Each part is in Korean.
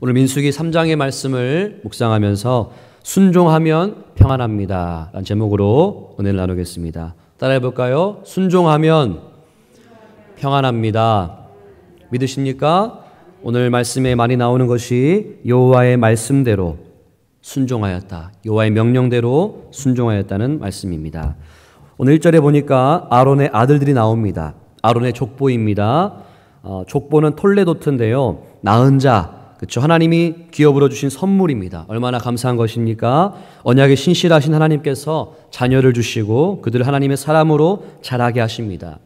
오늘 민수기 3장의 말씀을 묵상하면서 순종하면 평안합니다. 라는 제목으로 은혜를 나누겠습니다. 따라해 볼까요? 순종하면 평안합니다. 믿으십니까? 오늘 말씀에 많이 나오는 것이 여호와의 말씀대로 순종하였다. 여호와의 명령대로 순종하였다는 말씀입니다. 오늘 1절에 보니까 아론의 아들들이 나옵니다. 아론의 족보입니다. 어, 족보는 톨레도트인데요. 나은 자, 그렇죠. 하나님이 기업으로 주신 선물입니다. 얼마나 감사한 것입니까? 언약에 신실하신 하나님께서 자녀를 주시고 그들을 하나님의 사람으로 자라게 하십니다.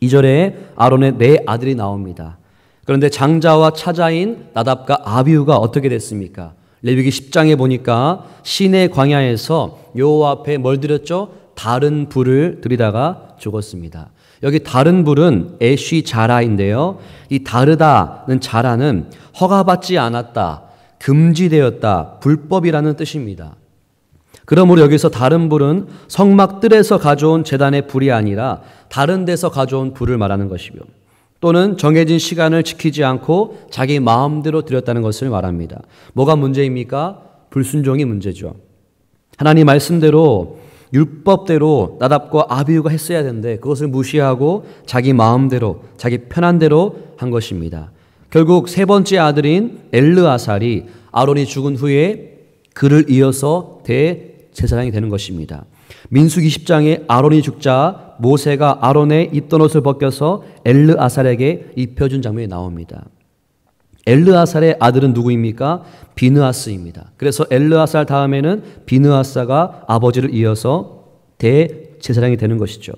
2절에 아론의 네 아들이 나옵니다. 그런데 장자와 차자인 나답과 아비우가 어떻게 됐습니까? 레위기 10장에 보니까 시내 광야에서 여호와 앞에 뭘 드렸죠? 다른 불을 들이다가 죽었습니다. 여기 다른 불은 애쉬 자라인데요. 이 다르다는 자라는 허가받지 않았다, 금지되었다, 불법이라는 뜻입니다. 그러므로 여기서 다른 불은 성막뜰에서 가져온 재단의 불이 아니라 다른 데서 가져온 불을 말하는 것이며 또는 정해진 시간을 지키지 않고 자기 마음대로 드렸다는 것을 말합니다. 뭐가 문제입니까? 불순종이 문제죠. 하나님 말씀대로 율법대로 나답과 아비우가 했어야 되는데 그것을 무시하고 자기 마음대로 자기 편한 대로 한 것입니다. 결국 세 번째 아들인 엘르아살이 아론이 죽은 후에 그를 이어서 대제사장이 되는 것입니다. 민숙 20장에 아론이 죽자 모세가 아론의 입던 옷을 벗겨서 엘르아살에게 입혀준 장면이 나옵니다. 엘르아살의 아들은 누구입니까? 비느아스입니다. 그래서 엘르아살 다음에는 비느아사가 아버지를 이어서 대제사장이 되는 것이죠.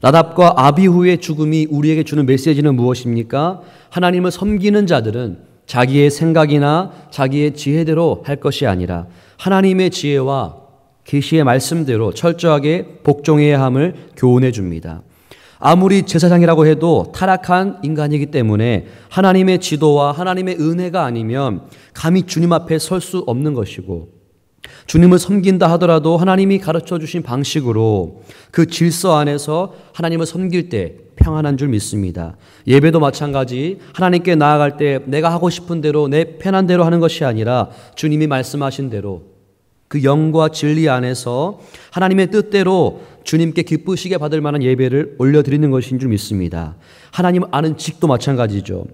나답과 아비후의 죽음이 우리에게 주는 메시지는 무엇입니까? 하나님을 섬기는 자들은 자기의 생각이나 자기의 지혜대로 할 것이 아니라 하나님의 지혜와 계시의 말씀대로 철저하게 복종해야 함을 교훈해 줍니다. 아무리 제사장이라고 해도 타락한 인간이기 때문에 하나님의 지도와 하나님의 은혜가 아니면 감히 주님 앞에 설 수 없는 것이고 주님을 섬긴다 하더라도 하나님이 가르쳐 주신 방식으로 그 질서 안에서 하나님을 섬길 때 평안한 줄 믿습니다. 예배도 마찬가지 하나님께 나아갈 때 내가 하고 싶은 대로 내 편한 대로 하는 것이 아니라 주님이 말씀하신 대로 그 영과 진리 안에서 하나님의 뜻대로 주님께 기쁘시게 받을 만한 예배를 올려드리는 것인 줄 믿습니다. 하나님 아는 직도 마찬가지죠.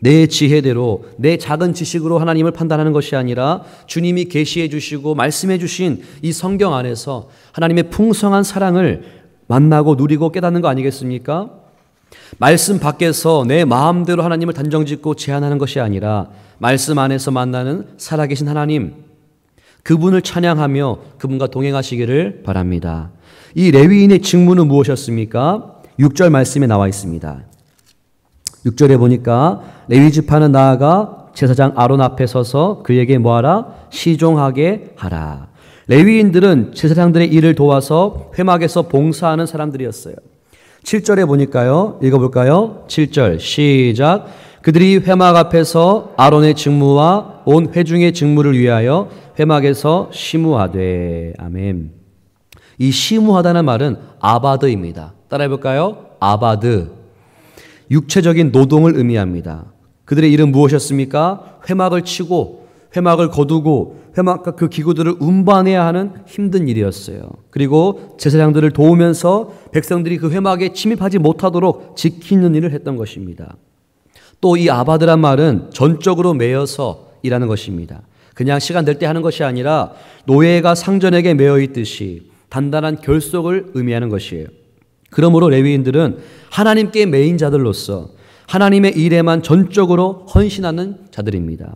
내 지혜대로 내 작은 지식으로 하나님을 판단하는 것이 아니라 주님이 계시해 주시고 말씀해 주신 이 성경 안에서 하나님의 풍성한 사랑을 만나고 누리고 깨닫는 거 아니겠습니까? 말씀 밖에서 내 마음대로 하나님을 단정짓고 제한하는 것이 아니라 말씀 안에서 만나는 살아계신 하나님 그분을 찬양하며 그분과 동행하시기를 바랍니다. 이 레위인의 직무는 무엇이었습니까? 6절 말씀에 나와 있습니다. 6절에 보니까 레위 지파는 나아가 제사장 아론 앞에 서서 그에게 뭐하라 시종하게 하라. 레위인들은 제사장들의 일을 도와서 회막에서 봉사하는 사람들이었어요. 7절에 보니까요. 읽어 볼까요? 7절 시작. 그들이 회막 앞에서 아론의 직무와 온 회중의 직무를 위하여 회막에서 심무하되 아멘. 이 심오하다는 말은 아바드입니다. 따라해 볼까요? 아바드. 육체적인 노동을 의미합니다. 그들의 일은 무엇이었습니까? 회막을 치고 회막을 거두고 회막과 그 기구들을 운반해야 하는 힘든 일이었어요. 그리고 제사장들을 도우면서 백성들이 그 회막에 침입하지 못하도록 지키는 일을 했던 것입니다. 또 이 아바드란 말은 전적으로 매여서 일하는 것입니다. 그냥 시간 될 때 하는 것이 아니라 노예가 상전에게 매여 있듯이 단단한 결속을 의미하는 것이에요. 그러므로 레위인들은 하나님께 메인 자들로서 하나님의 일에만 전적으로 헌신하는 자들입니다.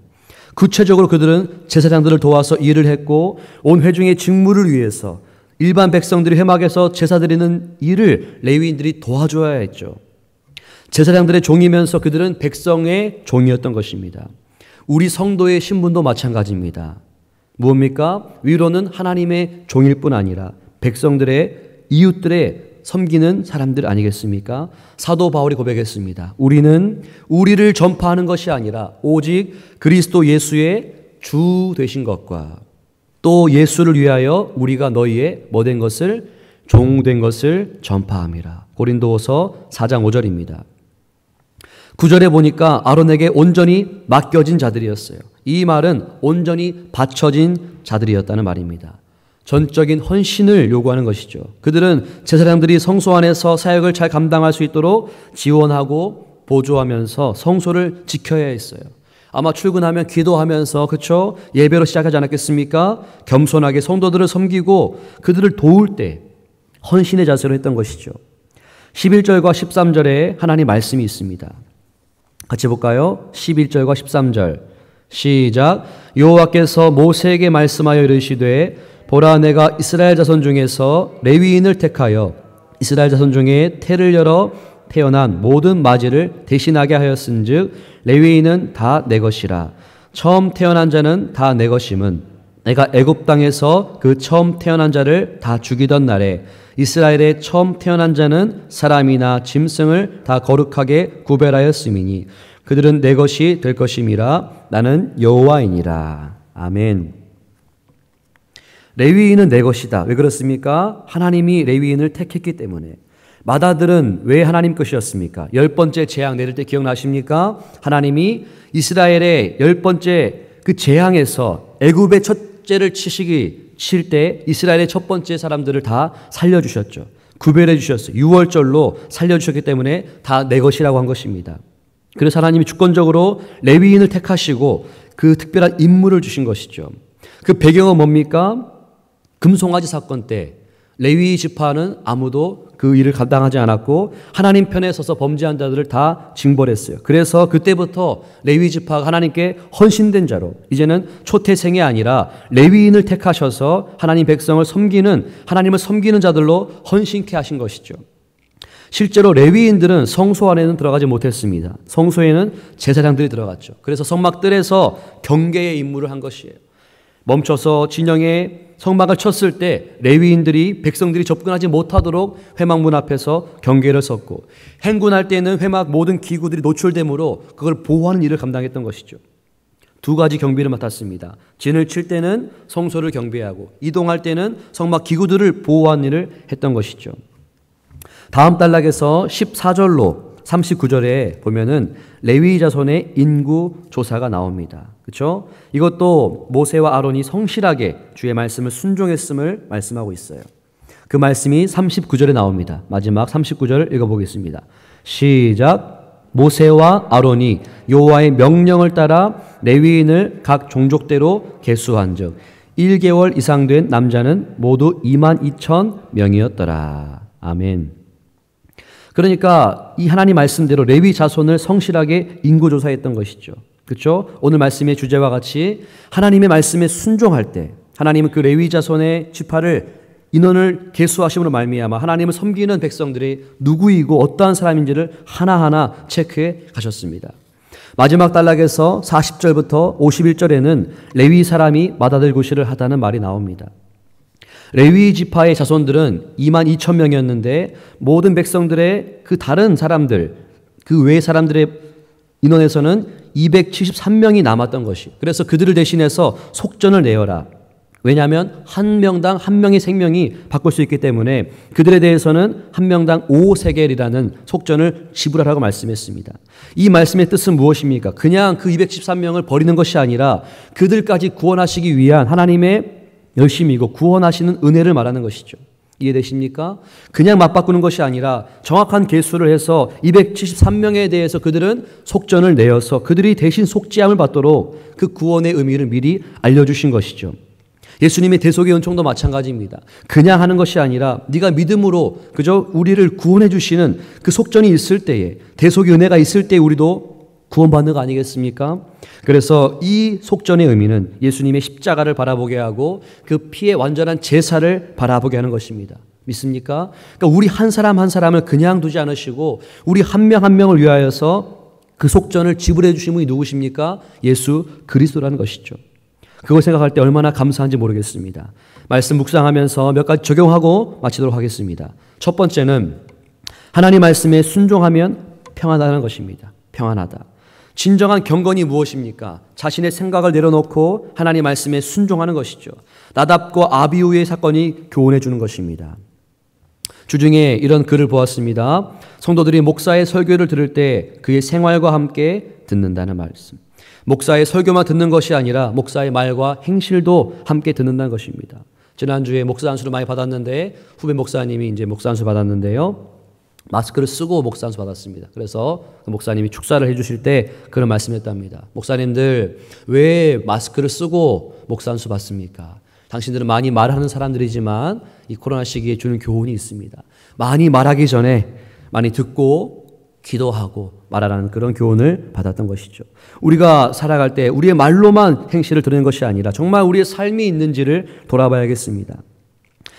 구체적으로 그들은 제사장들을 도와서 일을 했고 온 회중의 직무를 위해서 일반 백성들이 회막에서 제사 드리는 일을 레위인들이 도와줘야 했죠. 제사장들의 종이면서 그들은 백성의 종이었던 것입니다. 우리 성도의 신분도 마찬가지입니다. 뭡니까? 위로는 하나님의 종일 뿐 아니라 백성들의 이웃들의 섬기는 사람들 아니겠습니까? 사도 바울이 고백했습니다. 우리는 우리를 전파하는 것이 아니라 오직 그리스도 예수의 주 되신 것과 또 예수를 위하여 우리가 너희의 뭐된 것을 종된 것을 전파함이라. 고린도서 4장 5절입니다. 9절에 보니까 아론에게 온전히 맡겨진 자들이었어요. 이 말은 온전히 바쳐진 자들이었다는 말입니다. 전적인 헌신을 요구하는 것이죠. 그들은 제사장들이 성소 안에서 사역을 잘 감당할 수 있도록 지원하고 보조하면서 성소를 지켜야 했어요. 아마 출근하면 기도하면서 그쵸 예배로 시작하지 않았겠습니까? 겸손하게 성도들을 섬기고 그들을 도울 때 헌신의 자세로 했던 것이죠. 11절과 13절에 하나님 말씀이 있습니다. 같이 볼까요? 11절과 13절. 시작 여호와께서 모세에게 말씀하여 이르시되 보라 내가 이스라엘 자손 중에서 레위인을 택하여 이스라엘 자손 중에 태를 열어 태어난 모든 마지를 대신하게 하였은즉 레위인은 다 내 것이라 처음 태어난 자는 다 내 것임은 내가 애굽 땅에서 그 처음 태어난 자를 다 죽이던 날에 이스라엘의 처음 태어난 자는 사람이나 짐승을 다 거룩하게 구별하였음이니 그들은 내 것이 될 것임이라 나는 여호와이니라 아멘. 레위인은 내 것이다. 왜 그렇습니까? 하나님이 레위인을 택했기 때문에. 마다들은 왜 하나님 것이었습니까? 열 번째 재앙 내릴 때 기억나십니까? 하나님이 이스라엘의 열 번째 그 재앙에서 애굽의 첫째를 치시기 칠 때 이스라엘의 첫 번째 사람들을 다 살려주셨죠. 구별해 주셨어요. 6월절로 살려주셨기 때문에 다 내 것이라고 한 것입니다. 그래서 하나님이 주권적으로 레위인을 택하시고 그 특별한 임무를 주신 것이죠. 그 배경은 뭡니까? 금송아지 사건 때 레위 지파는 아무도 그 일을 감당하지 않았고 하나님 편에 서서 범죄한 자들을 다 징벌했어요. 그래서 그때부터 레위 지파가 하나님께 헌신된 자로 이제는 초태생이 아니라 레위인을 택하셔서 하나님 백성을 섬기는 하나님을 섬기는 자들로 헌신케 하신 것이죠. 실제로 레위인들은 성소 안에는 들어가지 못했습니다. 성소에는 제사장들이 들어갔죠. 그래서 성막들에서 경계의 임무를 한 것이에요. 멈춰서 진영에 성막을 쳤을 때 레위인들이 백성들이 접근하지 못하도록 회막 문 앞에서 경계를 섰고 행군할 때는 회막 모든 기구들이 노출되므로 그걸 보호하는 일을 감당했던 것이죠. 두 가지 경비를 맡았습니다. 진을 칠 때는 성소를 경비하고 이동할 때는 성막 기구들을 보호하는 일을 했던 것이죠. 다음 단락에서 14절로 39절에 보면은 레위 자손의 인구 조사가 나옵니다. 그렇죠? 이것도 모세와 아론이 성실하게 주의 말씀을 순종했음을 말씀하고 있어요. 그 말씀이 39절에 나옵니다. 마지막 39절을 읽어 보겠습니다. 시작 모세와 아론이 여호와의 명령을 따라 레위인을 각 종족대로 계수한즉 1개월 이상 된 남자는 모두 2만 2천 명이었더라. 아멘. 그러니까 이 하나님 말씀대로 레위 자손을 성실하게 인구조사했던 것이죠. 그렇죠? 오늘 말씀의 주제와 같이 하나님의 말씀에 순종할 때 하나님은 그 레위 자손의 지파를 인원을 개수하심으로 말미암아 하나님을 섬기는 백성들이 누구이고 어떠한 사람인지를 하나하나 체크해 가셨습니다. 마지막 단락에서 40절부터 51절에는 레위 사람이 마다들 구실을 하다는 말이 나옵니다. 레위 지파의 자손들은 2만 2천 명이었는데 모든 백성들의 그 다른 사람들 그 외 사람들의 인원에서는 273명이 남았던 것이. 그래서 그들을 대신해서 속전을 내어라. 왜냐하면 한 명당 한 명의 생명이 바꿀 수 있기 때문에 그들에 대해서는 한 명당 5세겔이라는 속전을 지불하라고 말씀했습니다. 이 말씀의 뜻은 무엇입니까? 그냥 그 213명을 버리는 것이 아니라 그들까지 구원하시기 위한 하나님의 열심이고 구원하시는 은혜를 말하는 것이죠. 이해되십니까? 그냥 맞바꾸는 것이 아니라 정확한 개수를 해서 273명에 대해서 그들은 속전을 내어서 그들이 대신 속지함을 받도록 그 구원의 의미를 미리 알려주신 것이죠. 예수님의 대속의 은총도 마찬가지입니다. 그냥 하는 것이 아니라 네가 믿음으로 그저 우리를 구원해 주시는 그 속전이 있을 때에 대속의 은혜가 있을 때 우리도 구원받는 거 아니겠습니까? 그래서 이 속전의 의미는 예수님의 십자가를 바라보게 하고 그 피의 완전한 제사를 바라보게 하는 것입니다. 믿습니까? 그러니까 우리 한 사람 한 사람을 그냥 두지 않으시고 우리 한 명한 한 명을 위하여서 그 속전을 지불해 주신 분이 누구십니까? 예수 그리스도라는 것이죠. 그걸 생각할 때 얼마나 감사한지 모르겠습니다. 말씀 묵상하면서 몇 가지 적용하고 마치도록 하겠습니다. 첫 번째는 하나님 말씀에 순종하면 평안하다는 것입니다. 평안하다. 진정한 경건이 무엇입니까? 자신의 생각을 내려놓고 하나님 말씀에 순종하는 것이죠. 나답과 아비우의 사건이 교훈해 주는 것입니다. 주중에 이런 글을 보았습니다. 성도들이 목사의 설교를 들을 때 그의 생활과 함께 듣는다는 말씀. 목사의 설교만 듣는 것이 아니라 목사의 말과 행실도 함께 듣는다는 것입니다. 지난주에 목사 안수를 많이 받았는데 후배 목사님이 이제 목사 안수 받았는데요. 마스크를 쓰고 목사 안수 받았습니다. 그래서 그 목사님이 축사를 해주실 때 그런 말씀했답니다. 목사님들 왜 마스크를 쓰고 목사 안수 받습니까? 당신들은 많이 말하는 사람들이지만 이 코로나 시기에 주는 교훈이 있습니다. 많이 말하기 전에 많이 듣고 기도하고 말하라는 그런 교훈을 받았던 것이죠. 우리가 살아갈 때 우리의 말로만 행실을 드리는 것이 아니라 정말 우리의 삶이 있는지를 돌아봐야겠습니다.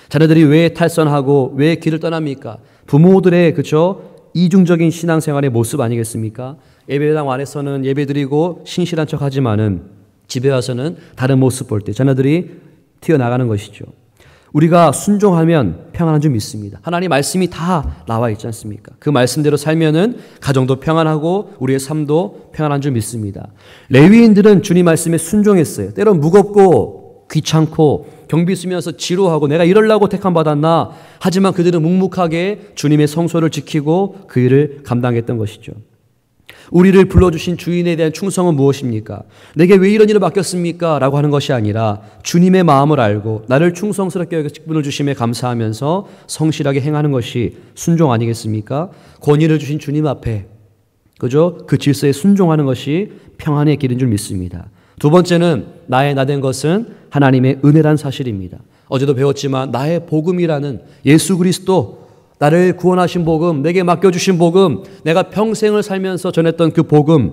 자녀들이 왜 탈선하고 왜 길을 떠납니까? 부모들의 그쵸 이중적인 신앙생활의 모습 아니겠습니까? 예배당 안에서는 예배드리고 신실한 척하지만은 집에 와서는 다른 모습 볼 때 자녀들이 튀어나가는 것이죠. 우리가 순종하면 평안한 줄 믿습니다. 하나님 말씀이 다 나와 있지 않습니까? 그 말씀대로 살면은 가정도 평안하고 우리의 삶도 평안한 줄 믿습니다. 레위인들은 주님 말씀에 순종했어요. 때론 무겁고 귀찮고 경비 쓰면서 지루하고 내가 이럴라고 택함 받았나 하지만 그들은 묵묵하게 주님의 성소를 지키고 그 일을 감당했던 것이죠. 우리를 불러주신 주인에 대한 충성은 무엇입니까? 내게 왜 이런 일을 맡겼습니까? 라고 하는 것이 아니라 주님의 마음을 알고 나를 충성스럽게 직분을 주심에 감사하면서 성실하게 행하는 것이 순종 아니겠습니까? 권위를 주신 주님 앞에 그죠? 그 질서에 순종하는 것이 평안의 길인 줄 믿습니다. 두 번째는 나의 나된 것은 하나님의 은혜란 사실입니다. 어제도 배웠지만 나의 복음이라는 예수 그리스도 나를 구원하신 복음, 내게 맡겨주신 복음, 내가 평생을 살면서 전했던 그 복음,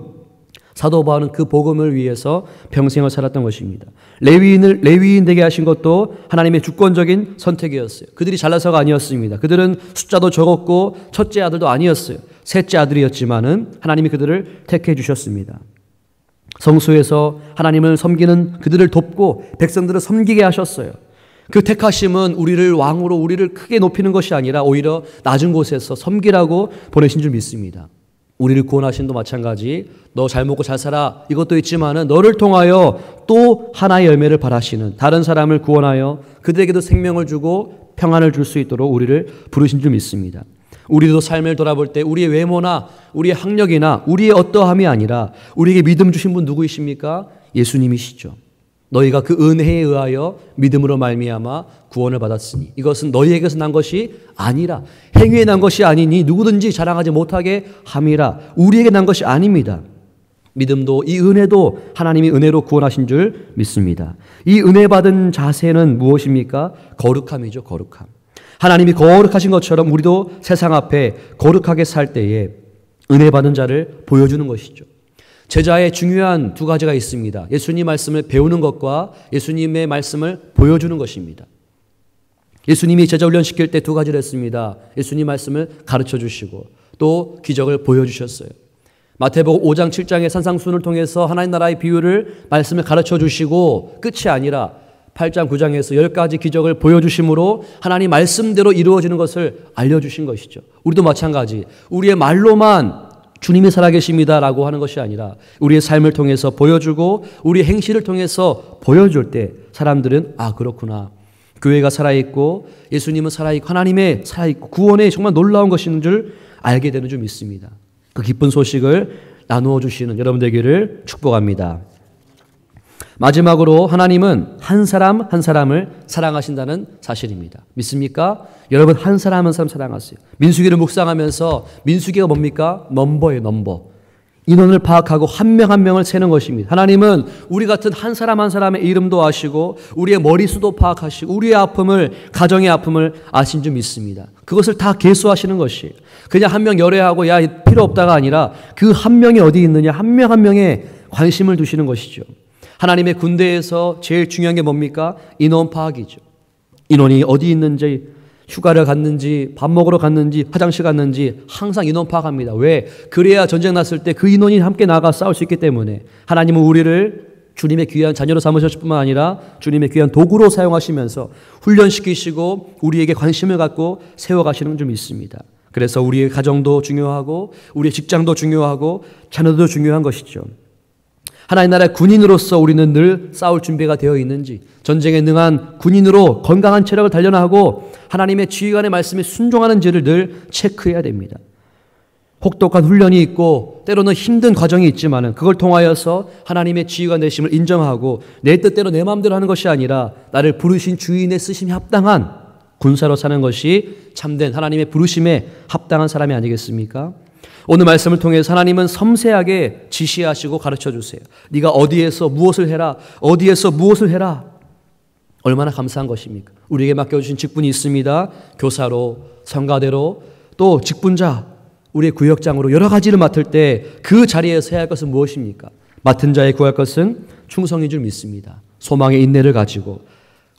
사도 바울은 그 복음을 위해서 평생을 살았던 것입니다. 레위인을 레위인 되게 하신 것도 하나님의 주권적인 선택이었어요. 그들이 잘나서가 아니었습니다. 그들은 숫자도 적었고 첫째 아들도 아니었어요. 셋째 아들이었지만은 하나님이 그들을 택해 주셨습니다. 성소에서 하나님을 섬기는 그들을 돕고 백성들을 섬기게 하셨어요. 그 택하심은 우리를 왕으로 우리를 크게 높이는 것이 아니라 오히려 낮은 곳에서 섬기라고 보내신 줄 믿습니다. 우리를 구원하신도 마찬가지 너 잘 먹고 잘 살아 이것도 있지만은 너를 통하여 또 하나의 열매를 바라시는 다른 사람을 구원하여 그들에게도 생명을 주고 평안을 줄 수 있도록 우리를 부르신 줄 믿습니다. 우리도 삶을 돌아볼 때 우리의 외모나 우리의 학력이나 우리의 어떠함이 아니라 우리에게 믿음 주신 분 누구이십니까? 예수님이시죠. 너희가 그 은혜에 의하여 믿음으로 말미암아 구원을 받았으니 이것은 너희에게서 난 것이 아니라 행위에 난 것이 아니니 누구든지 자랑하지 못하게 함이라 우리에게 난 것이 아닙니다. 믿음도 이 은혜도 하나님이 은혜로 구원하신 줄 믿습니다. 이 은혜 받은 자세는 무엇입니까? 거룩함이죠, 거룩함. 하나님이 거룩하신 것처럼 우리도 세상 앞에 거룩하게 살 때에 은혜 받은 자를 보여주는 것이죠. 제자의 중요한 두 가지가 있습니다. 예수님 말씀을 배우는 것과 예수님의 말씀을 보여주는 것입니다. 예수님이 제자 훈련시킬 때 두 가지를 했습니다. 예수님 말씀을 가르쳐 주시고 또 기적을 보여주셨어요. 마태복음 5장 7장의 산상순을 통해서 하나님 나라의 비유를 말씀을 가르쳐 주시고 끝이 아니라 8장 9장에서 10가지 기적을 보여주심으로 하나님 말씀대로 이루어지는 것을 알려주신 것이죠. 우리도 마찬가지 우리의 말로만 주님이 살아계십니다라고 하는 것이 아니라 우리의 삶을 통해서 보여주고 우리 행실을 통해서 보여줄 때 사람들은 아 그렇구나 교회가 살아있고 예수님은 살아있고 하나님의 살아있고 구원의 정말 놀라운 것인 줄 알게 되는 좀 있습니다. 그 기쁜 소식을 나누어 주시는 여러분 되기를 축복합니다. 마지막으로 하나님은 한 사람 한 사람을 사랑하신다는 사실입니다. 믿습니까? 여러분 한 사람 한 사람 사랑하세요. 민수기를 묵상하면서 민수기가 뭡니까? 넘버예요, 넘버. 인원을 파악하고 한 명한 한 명을 세는 것입니다. 하나님은 우리 같은 한 사람 한 사람의 이름도 아시고 우리의 머리수도 파악하시고 우리의 아픔을 가정의 아픔을 아신 줄 믿습니다. 그것을 다 계수하시는 것이 그냥 한 명 열애하고 야 필요 없다가 아니라 그 한 명이 어디 있느냐 한 명한 한 명에 관심을 두시는 것이죠. 하나님의 군대에서 제일 중요한 게 뭡니까? 인원 파악이죠. 인원이 어디 있는지, 휴가를 갔는지, 밥 먹으러 갔는지, 화장실 갔는지 항상 인원 파악합니다. 왜? 그래야 전쟁 났을 때 그 인원이 함께 나가 싸울 수 있기 때문에 하나님은 우리를 주님의 귀한 자녀로 삼으셨을 뿐만 아니라 주님의 귀한 도구로 사용하시면서 훈련시키시고 우리에게 관심을 갖고 세워가시는 좀 있습니다. 그래서 우리의 가정도 중요하고 우리의 직장도 중요하고 자녀도 중요한 것이죠. 하나님 나라의 군인으로서 우리는 늘 싸울 준비가 되어 있는지 전쟁에 능한 군인으로 건강한 체력을 단련하고 하나님의 지휘관의 말씀에 순종하는지를 늘 체크해야 됩니다. 혹독한 훈련이 있고 때로는 힘든 과정이 있지만 그걸 통하여서 하나님의 지휘관 되심을 인정하고 내 뜻대로 내 마음대로 하는 것이 아니라 나를 부르신 주인의 쓰심에 합당한 군사로 사는 것이 참된 하나님의 부르심에 합당한 사람이 아니겠습니까? 오늘 말씀을 통해서 하나님은 섬세하게 지시하시고 가르쳐 주세요. 네가 어디에서 무엇을 해라, 어디에서 무엇을 해라. 얼마나 감사한 것입니까? 우리에게 맡겨주신 직분이 있습니다. 교사로, 성가대로, 또 직분자, 우리의 구역장으로 여러 가지를 맡을 때 그 자리에서 해야 할 것은 무엇입니까? 맡은 자의 구할 것은 충성인 줄 믿습니다. 소망의 인내를 가지고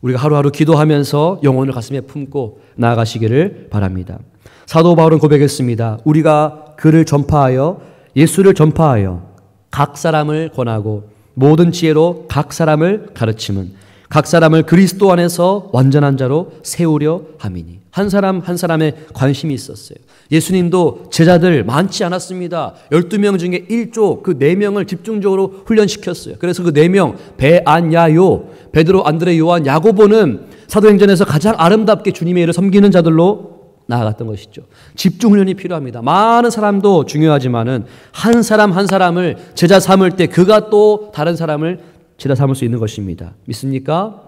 우리가 하루하루 기도하면서 영혼을 가슴에 품고 나아가시기를 바랍니다. 사도 바울은 고백했습니다. 우리가 그를 전파하여 예수를 전파하여 각 사람을 권하고 모든 지혜로 각 사람을 가르치은각 사람을 그리스도 안에서 완전한 자로 세우려 함이니 한 사람 한 사람의 관심이 있었어요. 예수님도 제자들 많지 않았습니다. 12명 중에 1조 그 4명을 집중적으로 훈련시켰어요. 그래서 그 4명 베안야요 베드로 안드레 요한 야고보는 사도행전에서 가장 아름답게 주님의 일을 섬기는 자들로 나아갔던 것이죠. 집중 훈련이 필요합니다. 많은 사람도 중요하지만은 한 사람 한 사람을 제자 삼을 때 그가 또 다른 사람을 제자 삼을 수 있는 것입니다. 믿습니까?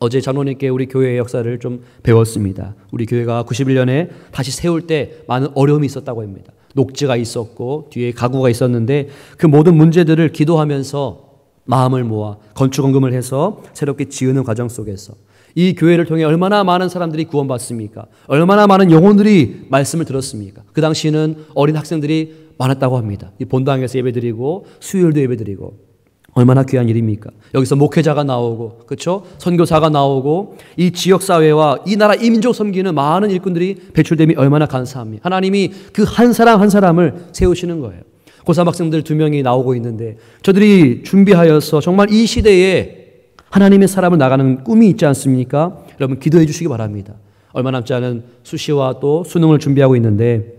어제 장로님께 우리 교회의 역사를 좀 배웠습니다. 우리 교회가 91년에 다시 세울 때 많은 어려움이 있었다고 합니다. 녹지가 있었고 뒤에 가구가 있었는데 그 모든 문제들을 기도하면서 마음을 모아 건축원금을 해서 새롭게 지으는 과정 속에서 이 교회를 통해 얼마나 많은 사람들이 구원받습니까? 얼마나 많은 영혼들이 말씀을 들었습니까? 그 당시에는 어린 학생들이 많았다고 합니다. 이 본당에서 예배드리고 수요일도 예배드리고 얼마나 귀한 일입니까? 여기서 목회자가 나오고 그렇죠? 선교사가 나오고 이 지역 사회와 이 나라 이민족 섬기는 많은 일꾼들이 배출됨이 얼마나 감사합니다. 하나님이 그 한 사람 한 사람을 세우시는 거예요. 고3 학생들 두 명이 나오고 있는데 저들이 준비하여서 정말 이 시대에 하나님의 사람을 나가는 꿈이 있지 않습니까? 여러분 기도해 주시기 바랍니다. 얼마 남지 않은 수시와 또 수능을 준비하고 있는데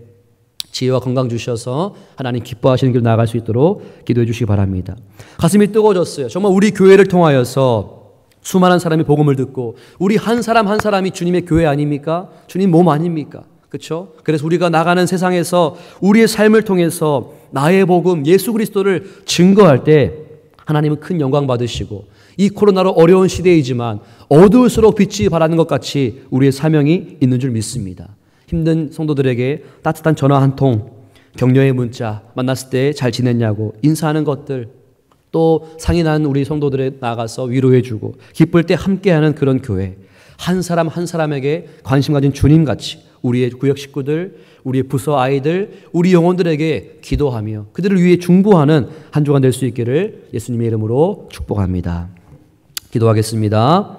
지혜와 건강 주셔서 하나님 기뻐하시는 길로 나아갈 수 있도록 기도해 주시기 바랍니다. 가슴이 뜨거워졌어요. 정말 우리 교회를 통하여서 수많은 사람이 복음을 듣고 우리 한 사람 한 사람이 주님의 교회 아닙니까? 주님 몸 아닙니까? 그렇죠? 그래서 우리가 나가는 세상에서 우리의 삶을 통해서 나의 복음 예수 그리스도를 증거할 때 하나님은 큰 영광 받으시고 이 코로나로 어려운 시대이지만 어두울수록 빛이 바라는 것 같이 우리의 사명이 있는 줄 믿습니다. 힘든 성도들에게 따뜻한 전화 한 통, 격려의 문자, 만났을 때 잘 지냈냐고 인사하는 것들, 또 상인한 우리 성도들에 나가서 위로해주고 기쁠 때 함께하는 그런 교회, 한 사람 한 사람에게 관심 가진 주님 같이 우리의 구역 식구들, 우리의 부서 아이들, 우리 영혼들에게 기도하며 그들을 위해 중보하는 한 주간 될 수 있기를 예수님의 이름으로 축복합니다. 기도하겠습니다.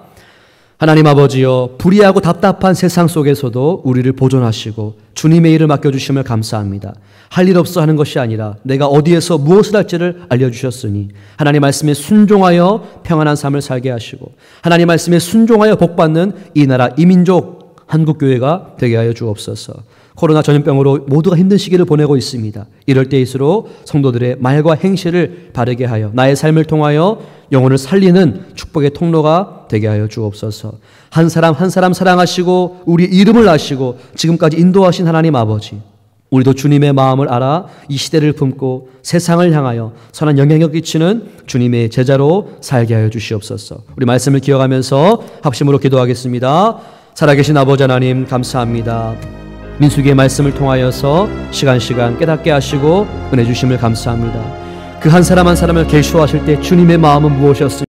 하나님 아버지여 불의하고 답답한 세상 속에서도 우리를 보존하시고 주님의 일을 맡겨주심을 감사합니다. 할 일 없어 하는 것이 아니라 내가 어디에서 무엇을 할지를 알려주셨으니 하나님 말씀에 순종하여 평안한 삶을 살게 하시고 하나님 말씀에 순종하여 복받는 이 나라 이민족 한국교회가 되게 하여 주옵소서. 코로나 전염병으로 모두가 힘든 시기를 보내고 있습니다. 이럴 때일수록 성도들의 말과 행실을 바르게 하여 나의 삶을 통하여 영혼을 살리는 축복의 통로가 되게 하여 주옵소서. 한 사람 한 사람 사랑하시고 우리 이름을 아시고 지금까지 인도하신 하나님 아버지 우리도 주님의 마음을 알아 이 시대를 품고 세상을 향하여 선한 영향력 끼치는 주님의 제자로 살게 하여 주시옵소서. 우리 말씀을 기억하면서 합심으로 기도하겠습니다. 살아계신 아버지 하나님 감사합니다. 민수기의 말씀을 통하여서 시간시간 깨닫게 하시고 은혜 주심을 감사합니다. 그 한 사람 한 사람을 계시하실때 주님의 마음은 무엇이었습니까?